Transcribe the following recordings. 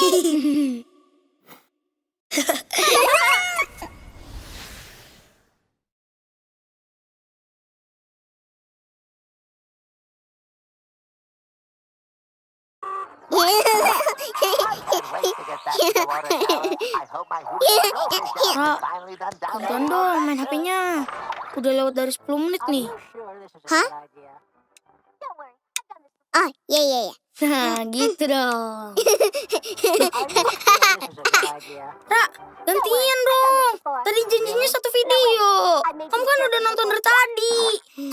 Kak, dong main HP-nya. Udah lewat dari 10 menit nih. Hah? Oh, iya iya iya. Nah, gitu kan dong. Ra, gantian dong. Tadi janjinya satu video. Kamu kan udah nonton dari tadi.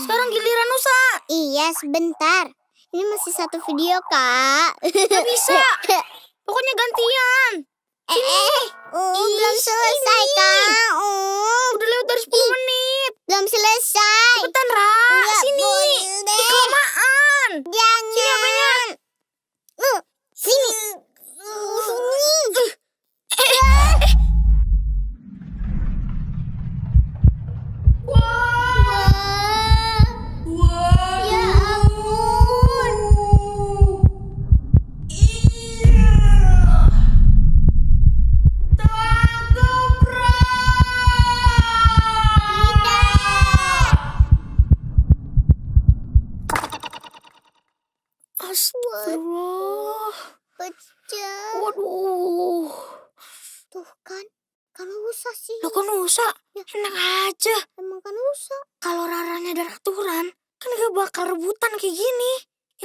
Sekarang giliran Nusa. Iya, sebentar. Ini masih satu video, Kak. Gak bisa. Pokoknya gantian. Eh, eh, uh, eh. belum selesai, ini. Kak. Uh. Udah lewat dari 10 menit. Belum selesai. Cepetan, Ra. Nggak sini. Boleh. 娘娘。Nusa sih. Lo kan Nusa. Ya. Enak aja. Emang kan Nusa. Kalau Rara nyadar aturan, kan gak bakal rebutan kayak gini.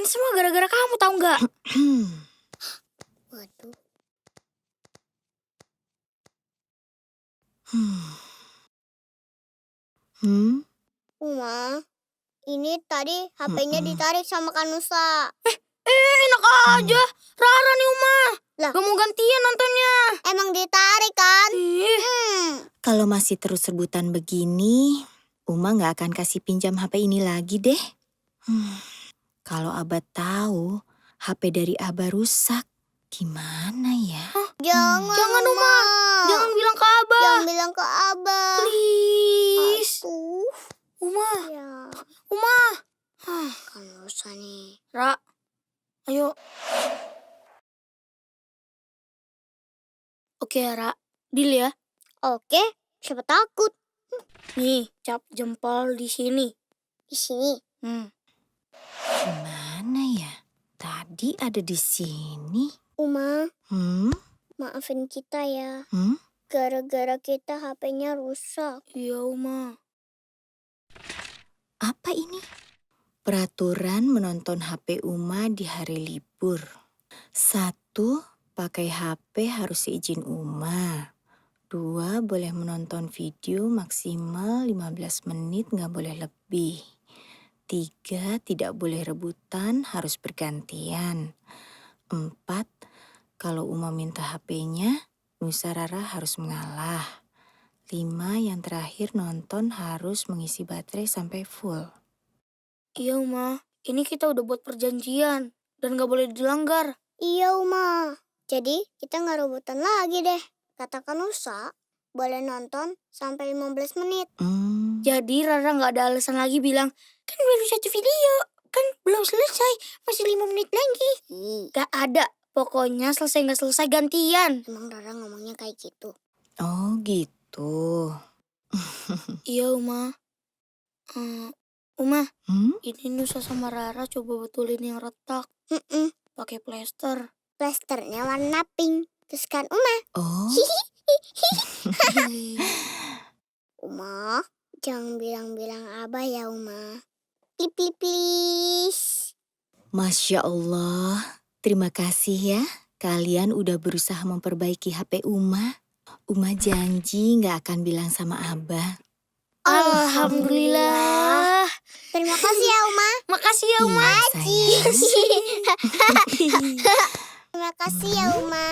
Ini semua gara-gara kamu tau gak? Waduh. Hmm. Hmm? Uma, ini tadi HP-nya ditarik sama Kanusa. Eh, eh enak aja. Mm. Rara nih Uma. Lah, kamu gantian nontonnya. Emang ditarik kan? Hmm. Kalau masih terus rebutan begini, Uma nggak akan kasih pinjam HP ini lagi deh. Hmm. Kalau Abah tahu, HP dari Abah rusak. Gimana ya? Hah? Jangan, hmm. Jangan Uma. Uma. Jangan bilang ke Abah. Jangan bilang ke Abah. Please. Aku. Uma. Ya. Uma. Kan dosa nih. Ra, ayo Oke, Ra. Deal ya? Oke, siapa takut? Nih, cap jempol di sini. Di sini? Hmm. Gimana ya? Tadi ada di sini. Uma. Hmm? Maafin kita ya. Hmm? Gara-gara kita HP-nya rusak. Iya, Uma. Apa ini? Peraturan menonton HP Uma di hari libur. Satu, Pakai HP harus seizin Uma. Dua, boleh menonton video maksimal 15 menit, nggak boleh lebih. Tiga, tidak boleh rebutan, harus bergantian. Empat, kalau Uma minta HP-nya, Nusa Rara harus mengalah. Lima, yang terakhir nonton harus mengisi baterai sampai full. Iya, Uma. Ini kita udah buat perjanjian dan nggak boleh dilanggar. Iya, Uma. Jadi kita nggak rebutan lagi deh. Katakan Nusa, boleh nonton sampai 15 menit. Hmm. Jadi Rara nggak ada alasan lagi bilang, kan baru satu video, kan belum selesai, masih lima menit lagi. Hmm. Gak ada, pokoknya selesai nggak selesai gantian. Emang Rara ngomongnya kayak gitu? Oh gitu. iya Uma. Um, Uma, hmm? ini Nusa sama Rara coba betulin yang retak. Mm -mm. Pakai plester. Plasternya warna pink. Terus kan Uma. Oh. Uma, jangan bilang-bilang Abah ya Uma. Pipi please. Masya Allah. Terima kasih ya. Kalian udah berusaha memperbaiki HP Uma. Uma janji nggak akan bilang sama Abah. Alhamdulillah. Terima kasih ya Uma. Iya, Makasih ya Uma. Iya, Terima kasih ya Uma.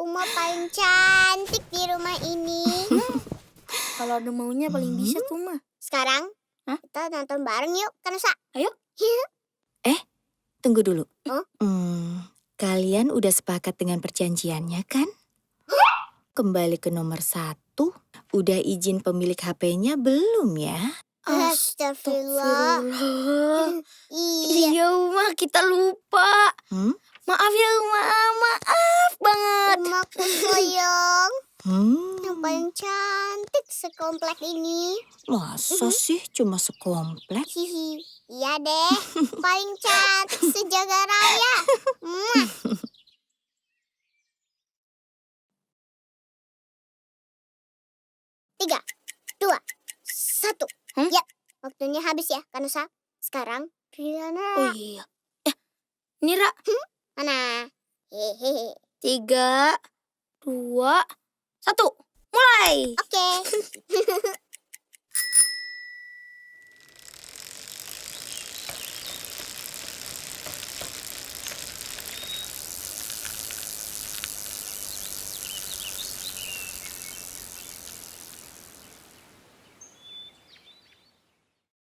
Uma paling cantik di rumah ini. Kalau ada maunya paling bisa tuh Uma. Sekarang Hah? kita nonton bareng yuk, kan Kanusa. Ayo. Iya. eh, tunggu dulu. Huh? Hmm, kalian udah sepakat dengan perjanjiannya kan? Kembali ke nomor satu. Udah izin pemilik HP-nya belum ya? Astagfirullah. Astagfirullah. Iya, iya Uma, kita lupa. Hmm? Maaf ya Uma, maaf banget. Uma Kusoyong. Hmm. Yang paling cantik sekomplek ini. Masa -hmm. sih cuma sekomplek? Hihi. Iya deh, paling cantik sejaga raya. Tiga, dua, satu. Hmm? Ya, waktunya habis ya, Kanusa. Sekarang, Rilana. Oh iya. Eh, Nira, hmm? Mana? Hehehe. Tiga, dua, satu. Mulai. Oke. Okay.